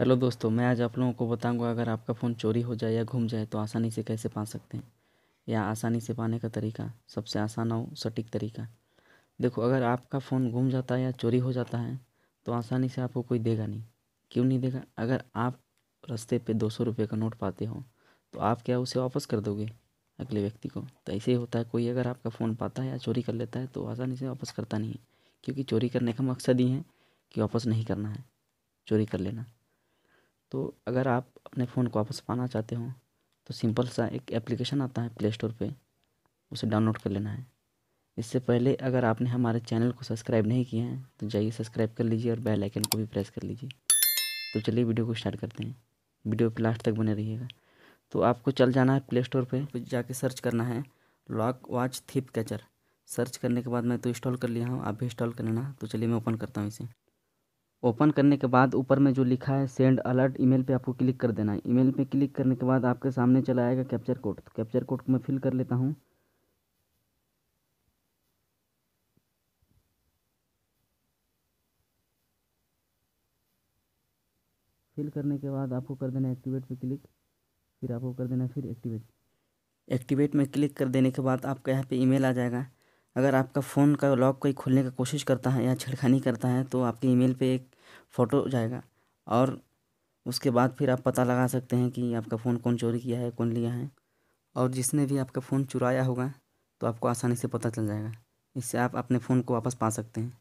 hello दोस्तों मैं आज आप लोगों को बताऊंगा अगर आपका फ़ोन चोरी हो जाए या घूम जाए तो आसानी से कैसे पा सकते हैं या आसानी से पाने का तरीका सबसे आसान और सटीक तरीका देखो अगर आपका फ़ोन घूम जाता है या चोरी हो जाता है तो आसानी से आपको कोई देगा नहीं क्यों नहीं देगा अगर आप रास्ते पर दो सौ रुपये का नोट पाते हो तो आप क्या उसे वापस कर दोगे अगले व्यक्ति को तो ऐसे ही होता है कोई अगर आपका फ़ोन पाता है या चोरी कर लेता है तो आसानी से वापस करता नहीं क्योंकि चोरी करने का मकसद ही है कि वापस नहीं करना है चोरी कर लेना तो अगर आप अपने फ़ोन को वापस पाना चाहते हो तो सिंपल सा एक एप्लीकेशन आता है प्ले स्टोर पर उसे डाउनलोड कर लेना है इससे पहले अगर आपने हमारे चैनल को सब्सक्राइब नहीं किया है तो जाइए सब्सक्राइब कर लीजिए और बेल आइकन को भी प्रेस कर लीजिए तो चलिए वीडियो को स्टार्ट करते हैं वीडियो पे लास्ट तक बने रहिएगा तो आपको चल जाना है प्ले स्टोर पर जाके सर्च करना है lock watch thief catcher search करने के बाद मैं तो इंस्टॉल कर लिया हूँ आप भी इंस्टॉल कर लेना तो चलिए मैं ओपन करता हूँ इसे ओपन करने के बाद ऊपर में जो लिखा है सेंड अलर्ट ईमेल पे आपको क्लिक कर देना है ईमेल पे क्लिक करने के बाद आपके सामने चला आएगा कैप्चर कोड तो कैप्चर कोड को मैं फिल कर लेता हूँ फिल करने के बाद आपको कर देना एक्टिवेट पे क्लिक फिर आपको कर देना फिर एक्टिवेट एक्टिवेट में क्लिक कर देने के बाद आपका यहाँ पे ईमेल आ जाएगा अगर आपका फ़ोन का लॉक कोई खोलने का कोशिश करता है या छेड़खानी करता है तो आपके ईमेल पे एक फ़ोटो जाएगा और उसके बाद फिर आप पता लगा सकते हैं कि आपका फ़ोन कौन चोरी किया है कौन लिया है और जिसने भी आपका फ़ोन चुराया होगा तो आपको आसानी से पता चल जाएगा इससे आप अपने फ़ोन को वापस पा सकते हैं